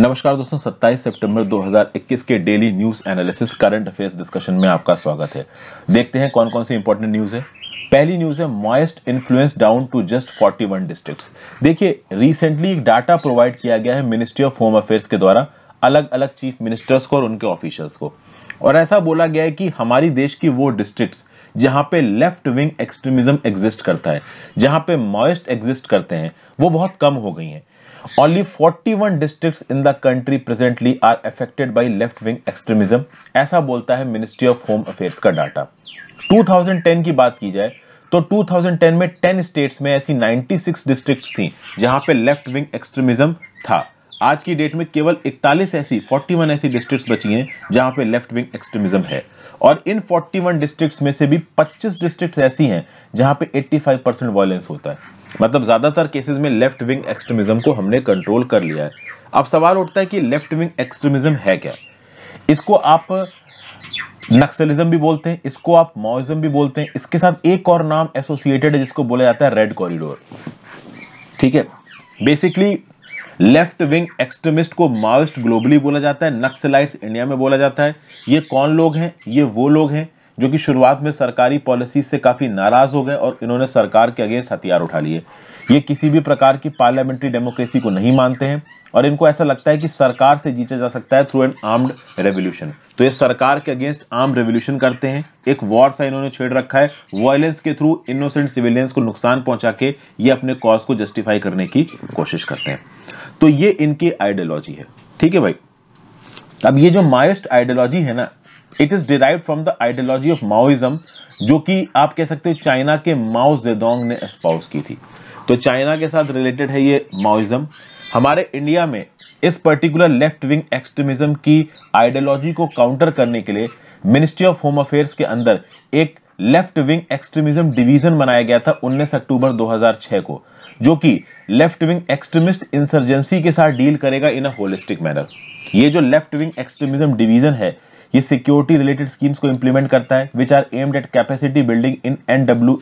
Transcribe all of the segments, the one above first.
नमस्कार दोस्तों 27 सितंबर 2021 के daily news analysis current affairs discussion में आपका स्वागत है देखते हैं कौन कौन सी इंपॉर्टेंट न्यूज है पहली न्यूज है Maoist influence down to just 41 districts देखिए रिसेंटली एक डाटा प्रोवाइड किया गया है मिनिस्ट्री ऑफ होम अफेयर्स के द्वारा अलग अलग चीफ मिनिस्टर्स को और उनके ऑफिशियल्स को और ऐसा बोला गया है कि हमारी देश की वो डिस्ट्रिक्ट जहां पे लेफ्ट विंग एक्सट्रीमिज्म एग्जिस्ट करता है जहां पे मॉइस्ट एग्जिस्ट करते हैं वो बहुत कम हो गई हैं Only 41 districts in the country presently are affected by left wing extremism. ऐसा बोलता है मिनिस्ट्री ऑफ होम अफेयर्स का डाटा 2010 की बात की जाए तो 2010 में 10 स्टेट्स में ऐसी 96 डिस्ट्रिक्ट्स थी जहां पे लेफ्ट विंग एक्सट्रीमिज्म था आज की डेट में केवल 41 ऐसी 41 ऐसी डिस्ट्रिक्ट्स बची हैं जहां पे लेफ्ट विंग एक्सट्रीमिज्म है और इन 41 डिस्ट्रिक्ट्स में से भी 25 डिस्ट्रिक्ट्स ऐसी हैं जहां पे 85 परसेंट वायलेंस होता है मतलब ज्यादातर केसेस में लेफ्ट विंग एक्सट्रीमिज्म को हमने कंट्रोल कर लिया है अब सवाल उठता है कि लेफ्ट विंग एक्सट्रीमिज्म है क्या इसको आप नक्सलिज्म भी बोलते हैं इसको आप माओइज्म भी बोलते हैं इसके साथ एक और नाम एसोसिएटेड है जिसको बोला जाता है रेड कॉरिडोर ठीक है बेसिकली लेफ्ट विंग एक्सट्रीमिस्ट को माओस्ट ग्लोबली बोला जाता है नक्सलाइट्स इंडिया में बोला जाता है ये कौन लोग हैं ये वो लोग हैं जो कि शुरुआत में सरकारी पॉलिसी से काफ़ी नाराज़ हो गए और इन्होंने सरकार के अगेंस्ट हथियार उठा लिए ये किसी भी प्रकार की पार्लियामेंट्री डेमोक्रेसी को नहीं मानते हैं और इनको ऐसा लगता है कि सरकार से जीता जा सकता है थ्रू एन आर्म्ड रेवोल्यूशन तो ये सरकार के अगेंस्ट आर्म रेवोल्यूशन करते हैं एक वॉर सा इन्होंने छेड़ रखा है वायलेंस के थ्रू इनोसेंट सिविलियंस को नुकसान पहुंचा के ये अपने कॉज को जस्टिफाई करने की कोशिश करते हैं तो ये इनकी आइडियोलॉजी है ठीक है भाई अब ये जो माइस्ट आइडियोलॉजी है ना it is derive from the ideology of Maoism जो कि आप कह सकते हो चाइना के माओस जेदोंग ने एस्पाउस की थी तो चाइना के साथ रिलेटेड है ये माओइज्म हमारे इंडिया में इस पर्टिकुलर लेफ्ट विंग एक्सट्रीमिज्म की आइडियोलॉजी को काउंटर करने के लिए मिनिस्ट्री ऑफ होम अफेयर्स के अंदर एक लेफ्ट विंग एक्सट्रीमिज्म डिवीजन बनाया गया था 19 अक्टूबर 2006 को जो कि लेफ्ट विंग एक्सट्रीमिस्ट इंसर्जेंसी के साथ डील करेगा इन अ होलिस्टिक मैनर ये जो लेफ्ट विंग एक्सट्रीमिज्म डिवीजन है ये सिक्योरिटी रिलेटेड स्कीम्स को इंप्लीमेंट करता है which are aimed at capacity building in NW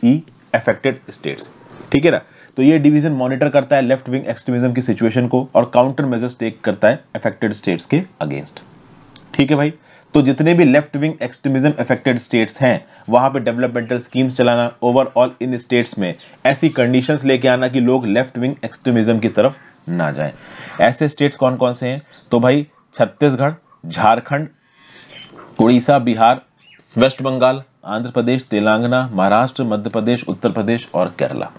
affected E states ठीक है ना तो ये डिवीजन मॉनिटर करता है लेफ्ट विंग एक्सट्रीमिज्म की सिचुएशन को और काउंटर मेजर्स टेक करता है अफेक्टेड स्टेट्स के अगेंस्ट ठीक है भाई तो जितने भी left wing extremism affected states हैं वहां पे डेवलपमेंटल स्कीम्स चलाना ओवरऑल इन स्टेट्स में ऐसी कंडीशंस लेके आना कि लोग लेफ्ट विंग एक्सट्रीमिज्म की तरफ ना जाएं ऐसे स्टेट्स कौन कौन से हैं तो भाई छत्तीसगढ़ झारखंड उड़ीसा बिहार वेस्ट बंगाल आंध्र प्रदेश तेलंगाना महाराष्ट्र मध्य प्रदेश उत्तर प्रदेश और केरला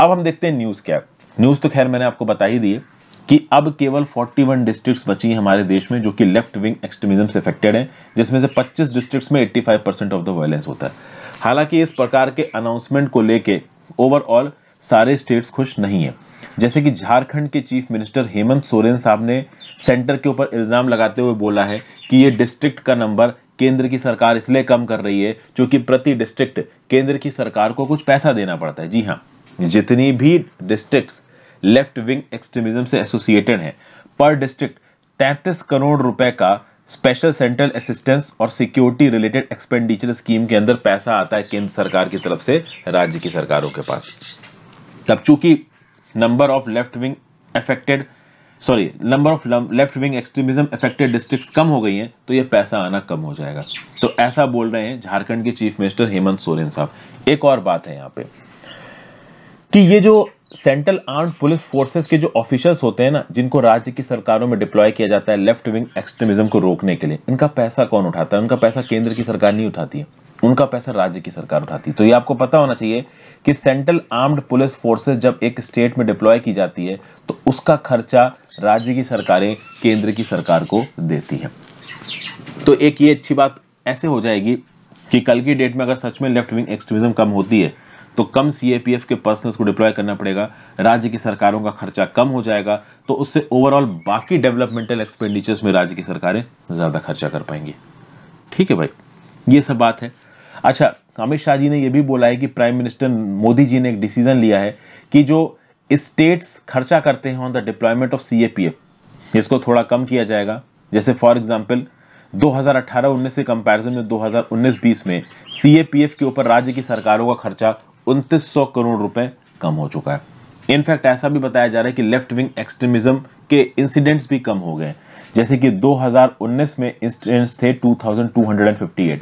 अब हम देखते हैं न्यूज़ क्या न्यूज़ तो खैर मैंने आपको बता ही दिए कि अब केवल 41 डिस्ट्रिक्ट्स बची हैं हमारे देश में जो कि लेफ्ट विंग एक्सट्रीमिज्म से अफेक्टेड हैं जिसमें से 25 डिस्ट्रिक्ट्स में 85 परसेंट ऑफ द वायलेंस होता है हालांकि इस प्रकार के अनाउंसमेंट को लेके ओवरऑल सारे स्टेट्स खुश नहीं है जैसे कि झारखंड के चीफ मिनिस्टर हेमंत सोरेन साहब ने सेंटर के ऊपर इल्ज़ाम लगाते हुए बोला है कि ये डिस्ट्रिक्ट का नंबर केंद्र की सरकार इसलिए कम कर रही है क्योंकि प्रति डिस्ट्रिक्ट केंद्र की सरकार को कुछ पैसा देना पड़ता है जी हाँ जितनी भी डिस्ट्रिक्ट लेफ्ट विंग एक्सट्रीमिज्म से एसोसिएटेड हैं पर डिस्ट्रिक्ट तैंतीस करोड़ रुपए का स्पेशल सेंट्रल असिस्टेंस और सिक्योरिटी रिलेटेड एक्सपेंडिचर स्कीम के अंदर पैसा आता है केंद्र सरकार की तरफ से राज्य की सरकारों के पास तब चूंकि number of left wing affected sorry number of left wing extremism affected district कम हो गई हैं तो ये पैसा आना कम हो जाएगा तो ऐसा बोल रहे हैं झारखंड के चीफ मिनिस्टर हेमंत सोरेन साहब एक और बात है यहाँ पे कि ये जो सेंट्रल आर्म पुलिस फोर्सेस के जो ऑफिसर्स होते हैं ना जिनको राज्य की सरकारों में डिप्लॉय किया जाता है लेफ्ट विंग एक्सट्रीमिज्म को रोकने के लिए इनका पैसा कौन उठाता है उनका पैसा केंद्र की सरकार नहीं उठाती है उनका पैसा राज्य की सरकार उठाती है तो ये आपको पता होना चाहिए कि सेंट्रल आर्म्ड पुलिस फोर्सेस जब एक स्टेट में डिप्लॉय की जाती है तो उसका खर्चा राज्य की सरकारें केंद्र की सरकार को देती है तो एक ये अच्छी बात ऐसे हो जाएगी कि कल की डेट में अगर सच में लेफ्ट विंग एक्सट्रीमिज्म कम होती है तो कम सी के पर्सन को डिप्लॉय करना पड़ेगा राज्य की सरकारों का खर्चा कम हो जाएगा तो उससे ओवरऑल बाकी डेवलपमेंटल एक्सपेंडिचर्स में राज्य की सरकारें ज़्यादा खर्चा कर पाएंगी ठीक है भाई ये सब बात है अच्छा अमित शाह जी ने यह भी बोला है कि प्राइम मिनिस्टर मोदी जी ने एक डिसीजन लिया है कि जो स्टेट्स खर्चा करते हैं on the deployment of C इसको थोड़ा कम किया जाएगा जैसे फॉर एग्जाम्पल 2018-19 के कंपैरिजन में 2019-20 में सी के ऊपर राज्य की सरकारों का खर्चा उनतीस करोड़ रुपए कम हो चुका है इनफैक्ट ऐसा भी बताया जा रहा है कि लेफ्ट विंग एक्सट्रीमिज्म के इंसिडेंट्स भी कम हो गए जैसे कि 2019 में इंसिडेंट्स थे 2258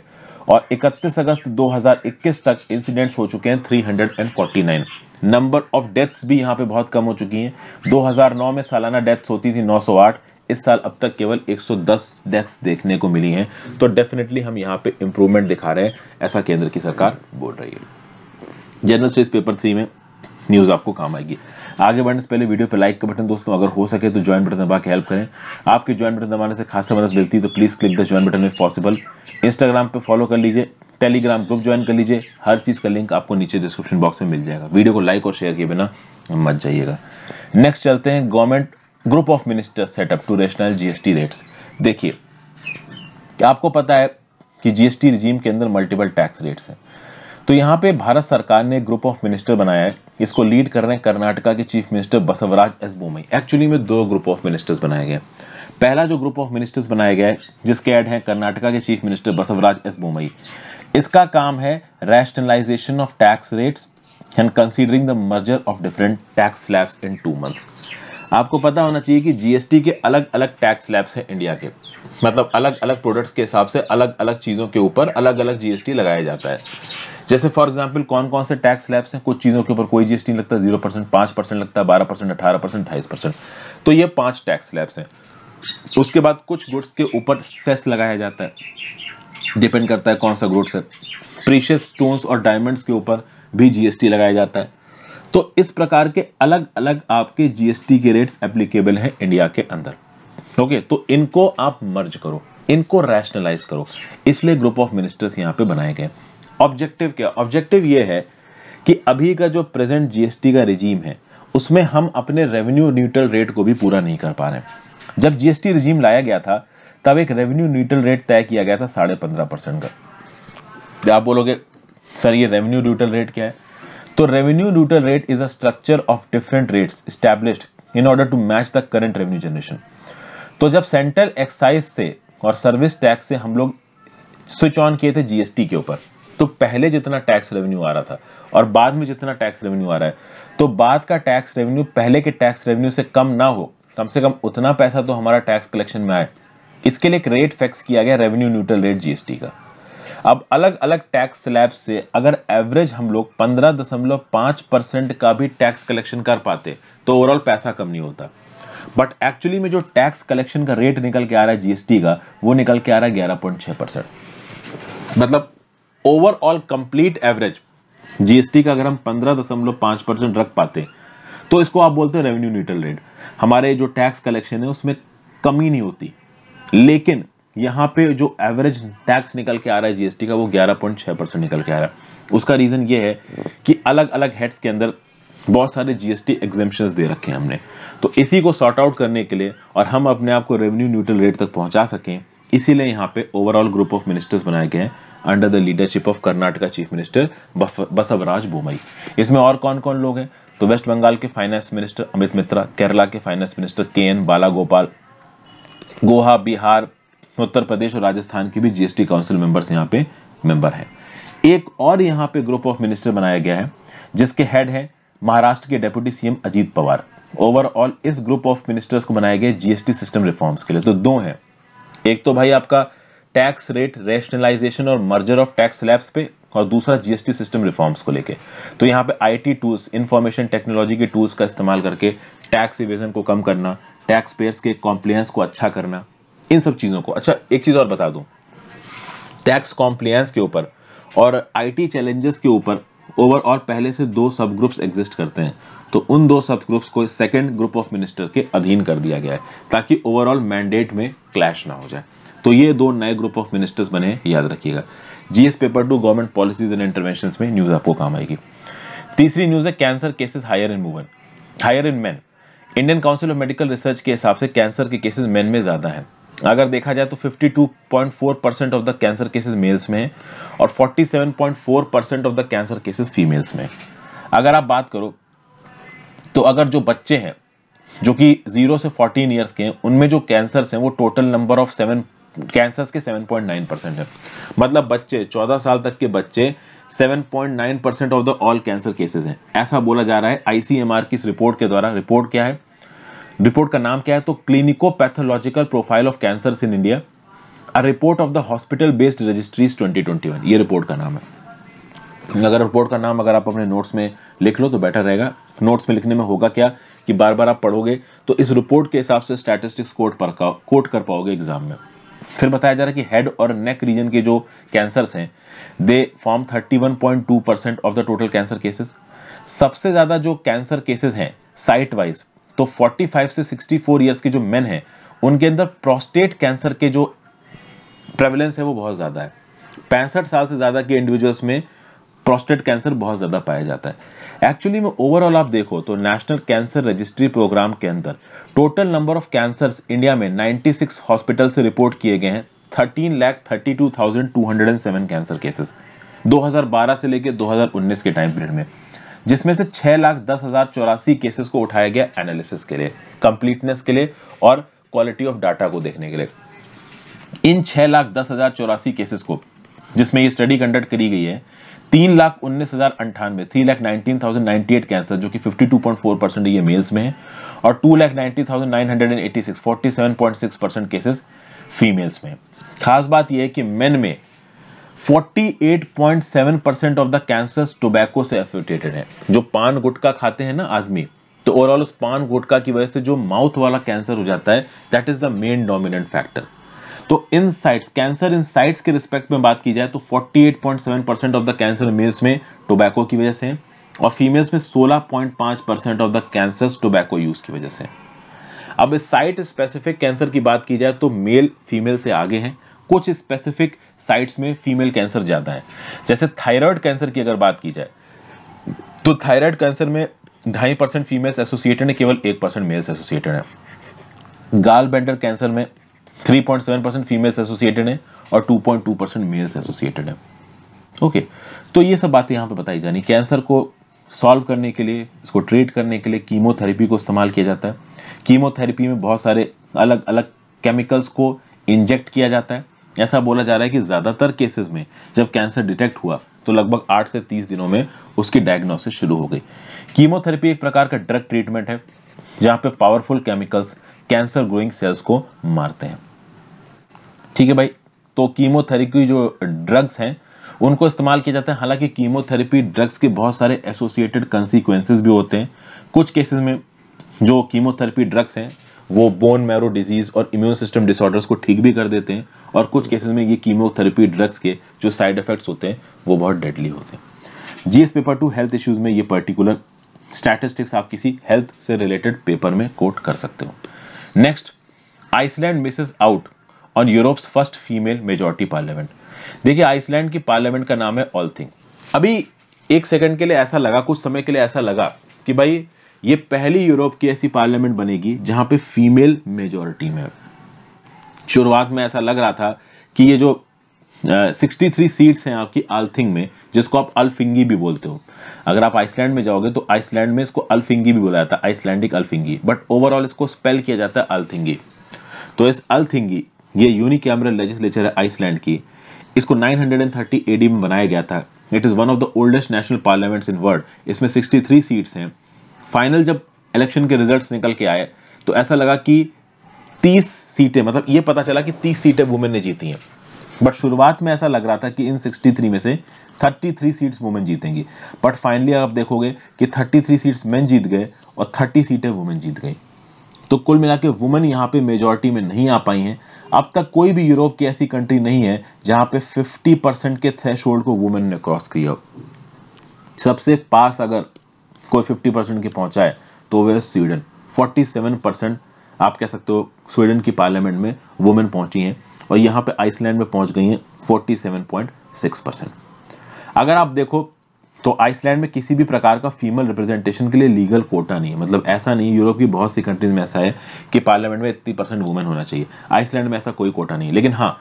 और 31 अगस्त 2021 तक इंसिडेंट्स हो चुके हैं 349 नंबर ऑफ डेथ्स भी यहाँ पे बहुत कम हो चुकी हैं 2009 में सालाना डेथ्स होती थी 908 इस साल अब तक केवल 110 डेथ्स देखने को मिली हैं तो डेफिनेटली हम यहाँ पे इम्प्रूवमेंट दिखा रहे हैं ऐसा केंद्र की सरकार बोल रही है जनरल स्टेज पेपर थ्री में न्यूज़ आपको काम आएगी आगे बढ़ने से पहले वीडियो पर लाइक का बटन दोस्तों अगर हो सके तो ज्वाइन बटन दबा के हेल्प करें आपके ज्वाइन बटन दबाने से खास मदद मिलती है तो please click the join button if possible Instagram पर फॉलो कर लीजिए टेलीग्राम ग्रुप ज्वाइन कर लीजिए हर चीज़ का लिंक आपको नीचे डिस्क्रिप्शन बॉक्स में मिल जाएगा वीडियो को लाइक और शेयर किए बिना मत जाइएगा नेक्स्ट चलते हैं government group of minister set up to rational GST rates देखिए आपको पता है कि जीएसटी रिजीम के अंदर मल्टीपल टैक्स रेट्स हैं तो यहाँ पे भारत सरकार ने ग्रुप ऑफ मिनिस्टर बनाया है इसको लीड कर रहे हैं कर्नाटका के chief minister Basavaraj S Bommai actually में दो ग्रुप ऑफ मिनिस्टर्स बनाए गए पहला जो ग्रुप ऑफ मिनिस्टर्स बनाए गए जिसके एड हैं कर्नाटका के chief minister Basavaraj S Bommai इसका काम है rationalisation of tax rates and considering the merger of different tax slabs in two months आपको पता होना चाहिए कि जीएसटी के अलग अलग टैक्स स्लैब्स हैं इंडिया के मतलब अलग अलग प्रोडक्ट्स के हिसाब से अलग अलग चीज़ों के ऊपर अलग अलग जीएसटी लगाया जाता है जैसे फॉर एग्जाम्पल कौन कौन से टैक्स लैब्स हैं कुछ चीज़ों के ऊपर कोई जीएसटी नहीं लगता जीरो परसेंट पांच परसेंट लगता है बारह परसेंट अठारह परसेंट अठाईस परसेंट तो ये पांच टैक्स लैब्स हैं उसके बाद कुछ गुड्स के ऊपर सेस लगाया जाता है डिपेंड करता है कौन सा गुड्स है प्रीशियस स्टोन्स और डायमंड्स के ऊपर भी जीएसटी लगाया जाता है तो इस प्रकार के अलग अलग आपके जीएसटी के रेट्स एप्लीकेबल हैं इंडिया के अंदर ओके तो इनको आप मर्ज करो इनको रैशनलाइज करो इसलिए ग्रुप ऑफ मिनिस्टर्स यहाँ पे बनाए गए ऑब्जेक्टिव क्या ऑब्जेक्टिव ये है कि अभी का जो प्रेजेंट जीएसटी का रिजीम है उसमें हम अपने रेवेन्यू न्यूट्रल रेट को भी पूरा नहीं कर पा रहे जब जीएसटी रिजीम लाया गया था तब एक रेवेन्यू न्यूट्रल रेट तय किया गया था साढ़े पंद्रह परसेंट का आप बोलोगे सर ये रेवेन्यू न्यूट्रल रेट क्या है तो revenue neutral rate is a structure of different rates establish in order to match the current revenue generation तो जब सेंट्रल एक्साइज से और सर्विस टैक्स से हम लोग स्विच ऑन किए थे जीएसटी के ऊपर तो पहले जितना टैक्स रेवेन्यू आ रहा था और बाद में जितना टैक्स रेवेन्यू आ रहा है तो बाद का टैक्स रेवेन्यू पहले के टैक्स रेवेन्यू से कम ना हो कम से कम उतना पैसा तो हमारा टैक्स कलेक्शन में आए इसके लिए एक रेट फिक्स किया गया रेवेन्यू न्यूट्रल रेट जीएसटी का अब अलग अलग टैक्स स्लैब से अगर एवरेज हम लोग 15.5 परसेंट का भी टैक्स कलेक्शन कर पाते तो ओवरऑल पैसा कम नहीं होता बट एक्चुअली में जो टैक्स कलेक्शन का रेट निकल के आ रहा है जीएसटी का वो निकल के आ रहा है ग्यारह पॉइंट छः परसेंट मतलब ओवरऑल कंप्लीट एवरेज जीएसटी का अगर हम पंद्रह दशमलव पांच परसेंट रख पाते तो इसको आप बोलते हैं रेवेन्यू न्यूट्रल रेट हमारे जो टैक्स कलेक्शन है उसमें कमी नहीं होती लेकिन यहां पे जो एवरेज टैक्स निकल के आ रहा है जीएसटी का वो 11.6 परसेंट निकल के आ रहा है उसका रीज़न ये है कि अलग अलग हेड्स के अंदर बहुत सारे जीएसटी एग्जेपन दे रखे हैं हमने तो इसी को सॉर्ट आउट करने के लिए और हम अपने आप को रेवेन्यू न्यूट्रल रेट तक पहुंचा सकें इसीलिए यहाँ पे ओवरऑल ग्रुप ऑफ मिनिस्टर्स बनाए गए हैं under the leadership of Karnataka chief minister Basavaraj Bommai इसमें और कौन कौन लोग हैं तो वेस्ट बंगाल के फाइनेंस मिनिस्टर अमित मित्रा केरला के finance minister K N Balagopal Goa Bihar Uttar Pradesh और राजस्थान की भी जीएसटी काउंसिल मेंबर्स यहाँ पे मेंबर हैं एक और यहाँ पे ग्रुप ऑफ मिनिस्टर बनाया गया है जिसके हेड है महाराष्ट्र के deputy CM Ajit Pawar overall इस ग्रुप ऑफ मिनिस्टर्स को बनाया गया जीएसटी सिस्टम रिफॉर्म्स के लिए तो दो हैं एक तो भाई आपका टैक्स रेट रेशनलाइजेशन और मर्जर ऑफ टैक्स लैब्स पे और दूसरा जीएसटी सिस्टम रिफॉर्म्स को लेके तो यहाँ पे आईटी टूल्स इंफॉर्मेशन टेक्नोलॉजी के टूल्स का इस्तेमाल करके टैक्स इवेजन को कम करना टैक्स पेयर्स के कॉम्प्लियंस को अच्छा करना इन सब चीज़ों को अच्छा एक चीज़ और बता दू टैक्स कॉम्प्लियंस के ऊपर और आईटी चैलेंजेस के ऊपर ओवरऑल पहले से दो सब ग्रुप्स एग्जिस्ट करते हैं तो उन दो सब ग्रुप्स को सेकेंड ग्रुप ऑफ मिनिस्टर के अधीन कर दिया गया है ताकि ओवरऑल मैंडेट में क्लैश ना हो जाए तो ये दो नए ग्रुप ऑफ मिनिस्टर्स बने याद रखिएगा GS paper two government policies and intervention में न्यूज आपको काम आएगी तीसरी न्यूज है cancer cases higher in women higher in man Indian Council of Medical Research के हिसाब से कैंसर के केसेज मैन में ज्यादा है अगर देखा जाए तो 52.4 percent of the cancer cases males में हैं और 47.4 percent of the cancer cases females में अगर आप बात करो तो अगर जो बच्चे हैं जो कि जीरो से 14 ईयर्स के हैं उनमें जो कैंसर्स हैं वो total number of seven cancers के 7.9 परसेंट है मतलब बच्चे 14 साल तक के बच्चे 7.9 percent of the all cancer cases हैं ऐसा बोला जा रहा है आईसीएमआर की इस रिपोर्ट के द्वारा रिपोर्ट क्या है रिपोर्ट का नाम क्या है तो clinico pathological profile of cancer in India a report of the hospital based registries 2021 ये रिपोर्ट का नाम है अगर रिपोर्ट का नाम अगर आप अपने नोट्स में लिख लो तो बेटर रहेगा नोट्स में लिखने में होगा क्या कि बार बार आप पढ़ोगे तो इस रिपोर्ट के हिसाब से स्टैटिस्टिक्स कोट पर कोट कर पाओगे एग्जाम में फिर बताया जा रहा है कि हेड और नेक रीजन के जो कैंसर्स हैं they form 31.2 percent of the total cancer cases सबसे ज़्यादा जो कैंसर केसेस हैं साइट वाइज तो 45 से 64 ईयर्स के जो मेन हैं उनके अंदर प्रोस्टेट कैंसर के जो प्रेवलेंस है वो बहुत ज़्यादा है पैंसठ साल से ज़्यादा के इंडिविजुअल्स में प्रोस्टेट कैंसर बहुत ज़्यादा पाया जाता है एक्चुअली में ओवरऑल आप देखो तो नेशनल कैंसर रजिस्ट्री प्रोग्राम के अंदर total number of cancer India में 96 हॉस्पिटल से रिपोर्ट किए गए हैं thirteen lakh thirty two thousand two hundred and seven cancer cases 2012 से लेकर 2019 के टाइम पीरियड में जिसमें से छह लाख दस हजार चौरासी केसेस को उठाया गया एनालिसिस के लिए कंप्लीटनेस के लिए और क्वालिटी ऑफ डाटा को देखने के लिए इन छह लाख दस हजार चौरासी केसेस को जिसमें ये स्टडी कंडक्ट करी गई है तीन लाख उन्नीस हजार अंठानवे three lakh nineteen thousand ninety eight cancer जो कि fifty two point four percent ये मेल्स में है और two lakh ninety thousand nine hundred and eighty six forty seven point six percent cases females में खास बात यह है कि मेन में 48.7 percent of the cancer tobacco से एफिलिएटेड है जो पान गुटका खाते हैं ना आदमी तो ओवरऑल उस पान गुटका की वजह से जो माउथ वाला कैंसर हो जाता है that is the main dominant factor तो in sites cancer in sites के रिस्पेक्ट में बात की जाए तो 48.7 percent of the cancer males में टोबैको की वजह से और फीमेल्स में 16.5 percent of the cancer tobacco use की वजह से अब साइट स्पेसिफिक कैंसर की बात की जाए तो मेल फीमेल से आगे हैं कुछ स्पेसिफिक साइट्स में फीमेल कैंसर ज़्यादा है जैसे थायराइड कैंसर की अगर बात की जाए तो थायराइड कैंसर में ढाई परसेंट फीमेल्स एसोसिएटेड है केवल एक परसेंट मेल्स एसोसिएटेड है गाल बेंडर कैंसर में 3.7 परसेंट फीमेल्स एसोसिएटेड है और 2.2 परसेंट मेल्स एसोसिएटेड है ओके तो ये सब बातें यहाँ पे बताई जानी कैंसर को सॉल्व करने के लिए इसको ट्रीट करने के लिए कीमोथेरेपी को इस्तेमाल किया जाता है कीमोथेरेपी में बहुत सारे अलग अलग केमिकल्स को इंजेक्ट किया जाता है ऐसा बोला जा रहा है कि ज़्यादातर केसेस में जब कैंसर डिटेक्ट हुआ तो लगभग आठ से तीस दिनों में उसकी डायग्नोसिस शुरू हो गई कीमोथेरेपी एक प्रकार का ड्रग ट्रीटमेंट है जहां पे powerful chemicals cancer growing cells को मारते हैं ठीक है भाई तो कीमोथेरेपी जो ड्रग्स हैं उनको इस्तेमाल किया जाता है हालांकि कीमोथेरेपी ड्रग्स के बहुत सारे एसोसिएटेड कंसिक्वेंसेज भी होते हैं कुछ केसेस में जो कीमोथेरेपी ड्रग्स हैं वो बोन मैरो डिजीज़ और इम्यून सिस्टम डिसऑर्डर्स को ठीक भी कर देते हैं और कुछ केसेस में ये कीमोथेरेपी ड्रग्स के जो साइड इफेक्ट्स होते हैं वो बहुत डेडली होते हैं G S paper two health issues में ये पर्टिकुलर स्टैटिस्टिक्स आप किसी हेल्थ से रिलेटेड पेपर में कोट कर सकते हो next Iceland misses out on Europe first female majority parliament देखिए आइसलैंड की पार्लियामेंट का नाम है ऑल थिंग अभी एक सेकंड के लिए ऐसा लगा कुछ समय के लिए ऐसा लगा कि भाई ये पहली यूरोप की ऐसी पार्लियामेंट बनेगी जहां पे फीमेल मेजोरिटी में शुरुआत में ऐसा लग रहा था कि ये जो सिक्सटी थ्री सीट्स हैं आपकी अल्थिंग में जिसको आप अल्फिंगी भी बोलते हो अगर आप आइसलैंड में जाओगे तो आइसलैंड में इसको अल्फिंगी भी बोला जाता है आइसलैंडिक अल्फिंगी बट ओवरऑल इसको स्पेल किया जाता है अल्थिंगी तो इस अल्थिंगी ये यूनिकैमरल लेजिस्लेचर है आइसलैंड की इसको 930 एडी में बनाया गया था it is one of the oldest national parliaments in world इसमें 63 सीट्स हैं फाइनल जब इलेक्शन के रिजल्ट्स निकल के आए तो ऐसा लगा कि 30 सीटें मतलब ये पता चला कि 30 सीटें वुमेन ने जीती हैं बट शुरुआत में ऐसा लग रहा था कि इन 63 में से 33 सीट्स वुमेन जीतेंगी बट फाइनली आप देखोगे कि 33 सीट्स मेन जीत गए और 30 सीटें वुमेन जीत गई तो कुल मिला के वुमेन यहाँ पे मेजोरिटी में नहीं आ पाई हैं अब तक कोई भी यूरोप की ऐसी कंट्री नहीं है जहाँ पे 50 परसेंट के थ्रेश को वुमेन ने क्रॉस किया सबसे पास अगर कोई फिफ्टी परसेंट की पहुंचा है तो वह स्वीडन फोर्टी सेवन परसेंट आप कह सकते हो स्वीडन की पार्लियामेंट में वुमेन पहुंची हैं और यहाँ पे आइसलैंड में पहुंच गई हैं forty seven point six percent अगर आप देखो तो आइसलैंड में किसी भी प्रकार का फीमेल रिप्रेजेंटेशन के लिए लीगल कोटा नहीं है मतलब ऐसा नहीं यूरोप की बहुत सी कंट्रीज में ऐसा है कि पार्लियामेंट में इतनी परसेंट वुमेन होना चाहिए आइसलैंड में ऐसा कोई कोटा नहीं है लेकिन हाँ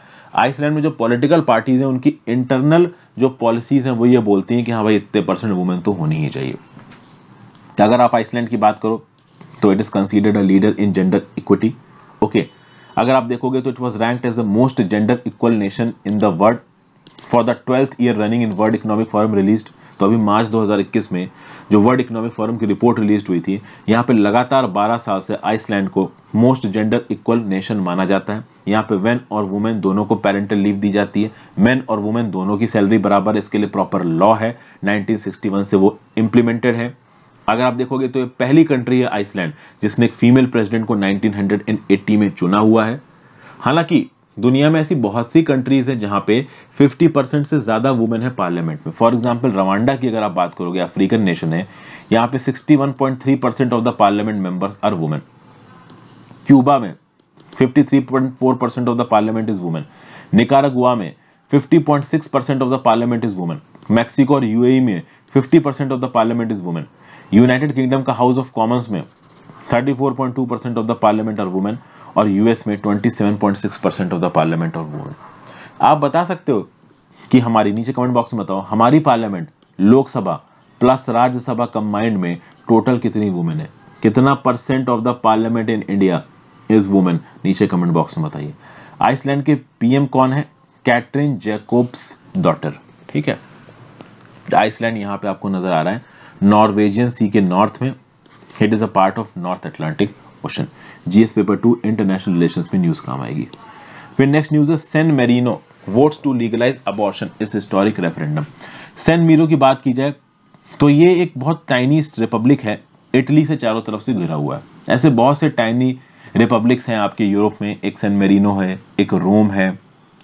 आइसलैंड में जो पॉलिटिकल पार्टीज हैं उनकी इंटरनल जो पॉलिसीज हैं वो ये बोलती हैं कि हाँ भाई इतने परसेंट वुमेन तो होनी ही चाहिए तो अगर आप आइसलैंड की बात करो तो it is considered a leader in gender equity okay अगर आप देखोगे तो it was rank as the most gender equal nation in the world for the twelfth year running in World Economic Forum release तो अभी March 2021 में जो World Economic Forum की report release हुई थी यहाँ पे लगातार 12 साल से आइसलैंड को मोस्ट जेंडर इक्वल नेशन माना जाता है यहाँ पे वेन और वुमेन दोनों को पेरेंटल लीव दी जाती है मेन और वुमेन दोनों की सैलरी बराबर इसके लिए प्रॉपर लॉ है 1961 से वो इम्प्लीमेंटेड है अगर आप देखोगे तो ये पहली कंट्री है आइसलैंड जिसने एक फीमेल प्रेसिडेंट को 1980 में चुना हुआ है हालांकि दुनिया में ऐसी बहुत सी कंट्रीज हैं जहां पे 50 परसेंट से ज़्यादा वुमेन है पार्लियामेंट में फॉर एग्जांपल रवांडा की अगर आप बात करोगे अफ्रीकन नेशन है यहाँ पे 61.3 percent of the parliament members are women Cuba में 53.4 percent of the parliament is women Nicaragua में 50.6 percent of the parliament is women Mexico और यूएई e में 50 percent of the parliament is women United Kingdom का House of Commons में 34.2 percent of the parliament और women और US में 27.6 percent of the parliament और women आप बता सकते हो कि हमारी नीचे कमेंट बॉक्स में बताओ हमारी parliament Lok Sabha plus Rajya Sabha combined में टोटल कितनी वुमेन है कितना percent of the parliament in India is women नीचे कमेंट बॉक्स में बताइए आइसलैंड के पीएम कौन है कैटरिन जैकोब्स डॉटर ठीक है आइसलैंड यहाँ पे आपको नजर आ रहा है नॉर्वेजियन सी के नॉर्थ में it is a part of North Atlantic Ocean GS paper two international relation में न्यूज़ काम आएगी फिर नेक्स्ट न्यूज़ है San Marino votes to legalise abortion इस हिस्टोरिक रेफरेंडम सेन मीरो की बात की जाए तो ये एक बहुत टाइनी रिपब्लिक है इटली से चारों तरफ से घिरा हुआ है ऐसे बहुत से टाइनी रिपब्लिक्स हैं आपके यूरोप में एक सेन मेरिनो है एक रोम है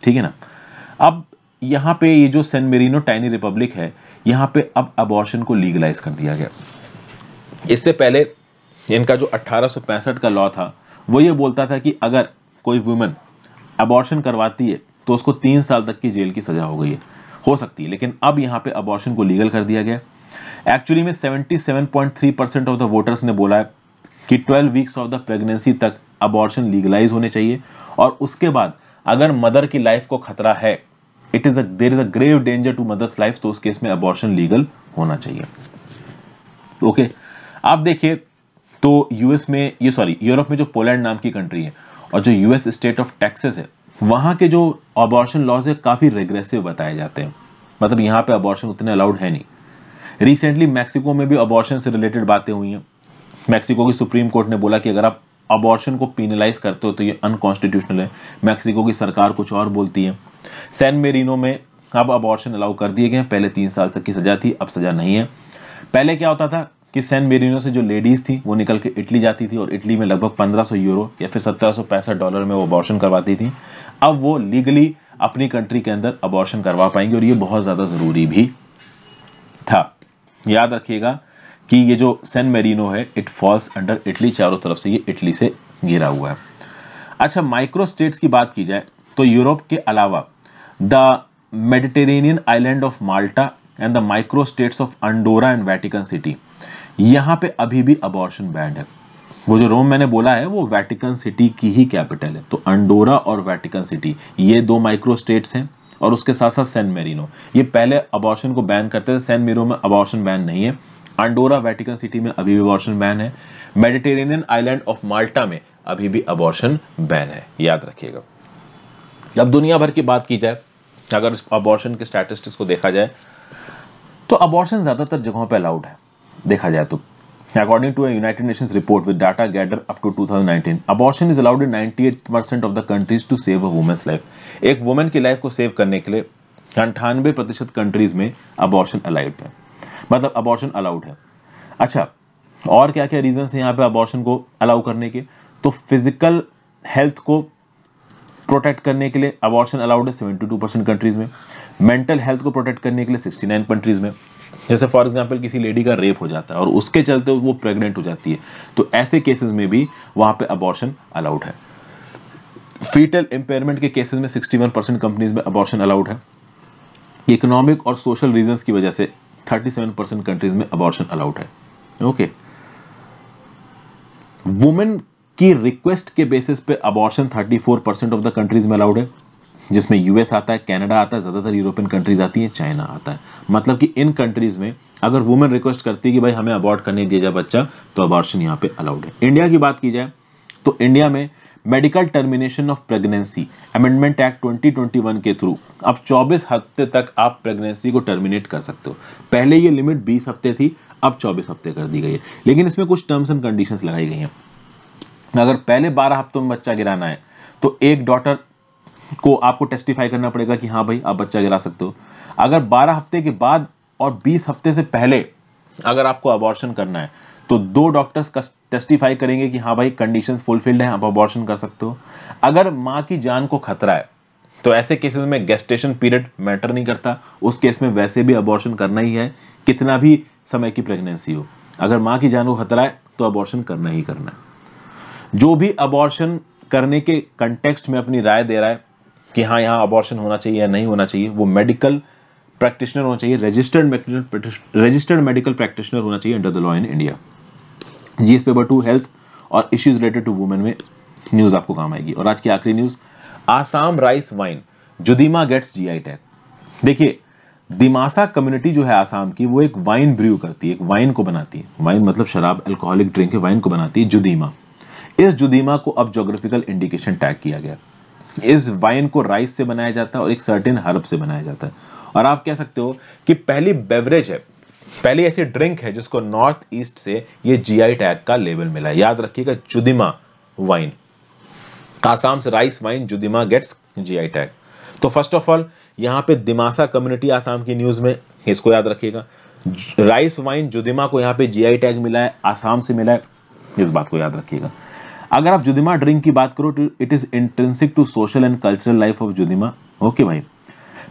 ठीक है ना अब यहाँ पे ये जो सेन मेरिनो टाइनी रिपब्लिक है यहाँ पे अब अबॉर्शन को लीगलाइज कर दिया गया इससे पहले इनका जो 1865 का लॉ था वो ये बोलता था कि अगर कोई वुमेन अबॉर्शन करवाती है तो उसको तीन साल तक की जेल की सजा हो गई है हो सकती है लेकिन अब यहाँ पे अबॉर्शन को लीगल कर दिया गया एक्चुअली में 77.3 परसेंट ऑफ द वोटर्स ने बोला है कि 12 वीक्स ऑफ द प्रेगनेंसी तक अबॉर्शन लीगलाइज होने चाहिए और उसके बाद अगर मदर की लाइफ को खतरा है it is there is a grave danger to mother's life तो उस केस में अबॉर्शन लीगल होना चाहिए ओके okay. आप देखिए तो यूएस में ये सॉरी यूरोप में जो पोलैंड नाम की कंट्री है और जो यूएस स्टेट ऑफ टेक्सेस है वहां के जो अबॉर्शन लॉज है काफ़ी रेग्रेसिव बताए जाते हैं मतलब यहां पे अबॉर्शन उतने अलाउड है नहीं रिसेंटली मैक्सिको में भी अबॉर्शन से रिलेटेड बातें हुई हैं मैक्सिको की सुप्रीम कोर्ट ने बोला कि अगर आप अबॉर्शन को पीनलाइज करते हो तो ये अनकॉन्स्टिट्यूशनल है मैक्सिको की सरकार कुछ और बोलती है सैन मेरिनो में अब अबॉर्शन अलाउ कर दिए गए हैं पहले तीन साल तक की सजा थी अब सजा नहीं है पहले क्या होता था कि सैन मेरिनो से जो लेडीज़ थी वो निकल के इटली जाती थी और इटली में लगभग 1500 यूरो या फिर सत्रह डॉलर में वो अबॉर्शन करवाती थी अब वो लीगली अपनी कंट्री के अंदर अबॉर्शन करवा पाएंगे और ये बहुत ज़्यादा ज़रूरी भी था याद रखिएगा कि ये जो सैन मेरिनो है इट फॉल्स अंडर इटली चारों तरफ से ये इटली से घिरा हुआ है अच्छा माइक्रो स्टेट्स की बात की जाए तो यूरोप के अलावा the Mediterranean island of Malta and the micro states of Andorra and Vatican City यहाँ पे अभी भी अबॉर्शन बैंड है वो जो रोम मैंने बोला है वो वैटिकन सिटी की ही कैपिटल है तो अंडोरा और वैटिकन सिटी ये दो माइक्रो स्टेट्स हैं और उसके साथ साथ सैन मेरिनो ये पहले अबॉर्शन को बैन करते थे सैन मेरिनो में अबॉर्शन बैन नहीं है अंडोरा वेटिकन सिटी में अभी भी अबॉर्शन बैन है मेडिटेरेनियन आइलैंड ऑफ माल्टा में अभी भी अबॉर्शन बैन है याद रखिएगा जब दुनिया भर की बात की जाए अगर अबॉर्शन के स्टैटिस्टिक्स को देखा जाए तो अबॉर्शन ज़्यादातर जगहों पर अलाउड है देखा जाए तो According to a United Nations report with data gathered up to 2019, abortion is allowed in 98% of the countries to save a woman's life. एक वुमेन की लाइफ को सेव करने के लिए अंठानवे प्रतिशत कंट्रीज में अबॉर्शन अलाइड है मतलब अबॉर्शन अलाउड है अच्छा और क्या क्या रीजन है यहाँ पे अबॉर्शन को अलाउ करने के तो फिजिकल हेल्थ को प्रोटेक्ट करने के लिए अबॉर्शन अलाउड है सेवेंटी टू परसेंट कंट्रीज़ में मेंटल हेल्थ को प्रोटेक्ट करने के लिए सिक्सटी नाइन कंट्रीज़ में जैसे फॉर एग्जांपल किसी लेडी का रेप हो जाता है और उसके चलते वो प्रेग्नेंट हो जाती है तो ऐसे केसेस में भी वहाँ पे अबॉर्शन अलाउड है फीटल इंपेयरमेंट के केसेस में 61 परसेंट कंपनीज में अबॉर्शन अलाउड है इकोनॉमिक और सोशल रीजंस की वजह से 37 परसेंट कंट्रीज में अबॉर्शन अलाउड है ओके वुमेन की रिक्वेस्ट के बेसिस पे अबॉर्शन 34 ऑफ द कंट्रीज में अलाउड है जिसमें यूएस आता है कनाडा आता है ज़्यादातर यूरोपियन कंट्रीज आती है चाइना आता है मतलब कि इन कंट्रीज में अगर वुमेन रिक्वेस्ट करती है कि भाई हमें अबॉर्ड करने दिया जाए बच्चा तो अबॉर्शन यहाँ पे अलाउड है इंडिया की बात की जाए तो इंडिया में medical termination of pregnancy amendment act 2021 के थ्रू अब 24 हफ्ते तक आप प्रेगनेंसी को टर्मिनेट कर सकते हो पहले ये लिमिट 20 हफ्ते थी अब 24 हफ्ते कर दी गई है लेकिन इसमें कुछ टर्म्स एंड कंडीशंस लगाई गई हैं अगर पहले 12 हफ्तों में बच्चा गिराना है तो एक डॉटर को आपको टेस्टिफाई करना पड़ेगा कि हाँ भाई आप बच्चा गिरा सकते हो अगर बारह हफ्ते के बाद और बीस हफ्ते से पहले अगर आपको अबॉर्शन करना है तो दो डॉक्टर्स टेस्टिफाई करेंगे कि हाँ भाई कंडीशंस फुलफिल्ड हैं आप अबॉर्शन कर सकते हो अगर माँ की जान को खतरा है तो ऐसे केसेस में गेस्टेशन पीरियड मैटर नहीं करता उस केस में वैसे भी अबॉर्शन करना ही है कितना भी समय की प्रेगनेंसी हो अगर माँ की जान को खतरा है तो अबॉर्शन करना ही करना है जो भी अबॉर्शन करने के कंटेक्स्ट में अपनी राय दे रहा है कि हाँ यहाँ अबॉर्शन होना चाहिए या नहीं होना चाहिए वो मेडिकल प्रैक्टिशनर होना चाहिए रजिस्टर्ड रजिस्टर्ड मेडिकल प्रैक्टिशनर होना चाहिए under the law in India G S paper two health और इश्यूज रिलेटेड टू वुमेन में न्यूज़ आपको काम आएगी और आज की आखिरी news Assam rice wine Judima gets G I tag देखिए दिमासा कम्युनिटी जो है आसाम की वो एक वाइन ब्रू करती है एक वाइन को बनाती है वाइन मतलब शराब अल्कोहलिक ड्रिंक है वाइन को बनाती है जुदीमा इस जुदीमा को अब जोग्राफिकल इंडिकेशन टैग किया गया इस वाइन को राइस से बनाया जाता है और एक सर्टेन हर्ब से बनाया जाता है और आप कह सकते हो कि पहली बेवरेज है पहली ऐसी ड्रिंक है जिसको नॉर्थ ईस्ट से ये जीआई टैग का लेबल मिला है याद रखिएगा जुदिमा वाइन आसाम से rice wine Judima gets GI tag तो फर्स्ट ऑफ ऑल यहां पे दिमासा कम्युनिटी आसाम की न्यूज़ में इसको याद रखिएगा राइस वाइन जुदिमा को यहां पे जीआई टैग मिला है आसाम से मिला है इस बात को याद रखिएगा अगर आप जुदिमा ड्रिंक की बात करो तो it is intrinsic to social and cultural life of Judima okay भाई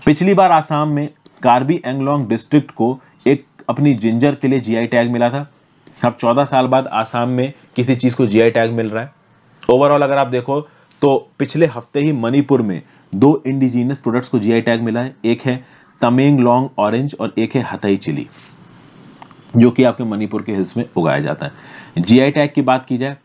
पिछली बार आसाम में कार्बी एंगलोंग डिस्ट्रिक्ट को एक अपनी जिंजर के लिए जीआई टैग मिला था अब 14 साल बाद आसाम में किसी चीज़ को जीआई टैग मिल रहा है ओवरऑल अगर आप देखो तो पिछले हफ्ते ही मणिपुर में दो इंडिजीनियस प्रोडक्ट्स को जीआई टैग मिला है एक है तमेंग लॉन्ग ऑरेंज और एक है हथई चिली जो कि आपके मणिपुर के हिल्स में उगाया जाता है जीआई टैग की बात की जाए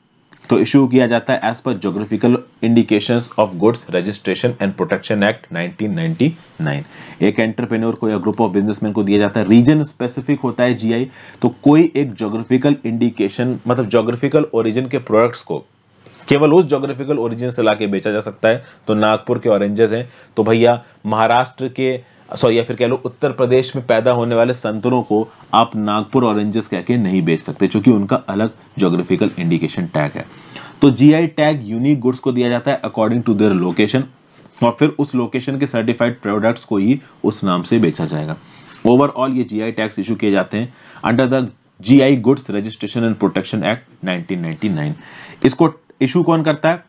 तो इशू किया जाता है as per geographical indication of goods registration and protection act 1999 एक एंटरप्रेन्योर को या ग्रुप ऑफ बिजनेसमैन को दिया जाता है रीजन स्पेसिफिक होता है जीआई तो कोई एक जोग्राफिकल इंडिकेशन मतलब जोग्राफिकल ओरिजिन के प्रोडक्ट्स को केवल उस जोग्राफिकल ओरिजिन से लाके बेचा जा सकता है तो नागपुर के ऑरेंजेस हैं तो भैया महाराष्ट्र के सॉरी या फिर कह लो उत्तर प्रदेश में पैदा होने वाले संतरों को आप नागपुर ऑरेंजेस कह के नहीं बेच सकते चूंकि उनका अलग जोग्राफिकल इंडिकेशन टैग है तो जीआई टैग यूनिक गुड्स को दिया जाता है अकॉर्डिंग टू देयर लोकेशन और फिर उस लोकेशन के सर्टिफाइड प्रोडक्ट्स को ही उस नाम से बेचा जाएगा ओवरऑल ये जीआई टैक्स इशू किए जाते हैं under the GI goods registration and protection act 1999 इसको इशू कौन करता है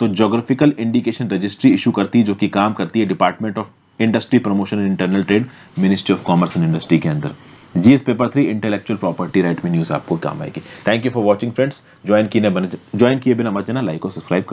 तो जोग्राफिकल इंडिकेशन रजिस्ट्री इशू करती है जो कि काम करती है department of industry promotion and internal trade ministry of commerce and industry के अंदर GS paper three intellectual property right में न्यूज आपको काम आएगी thank you for watching friends join किए ज्वाइन किए बिना मत जाना लाइक और सब्सक्राइब कर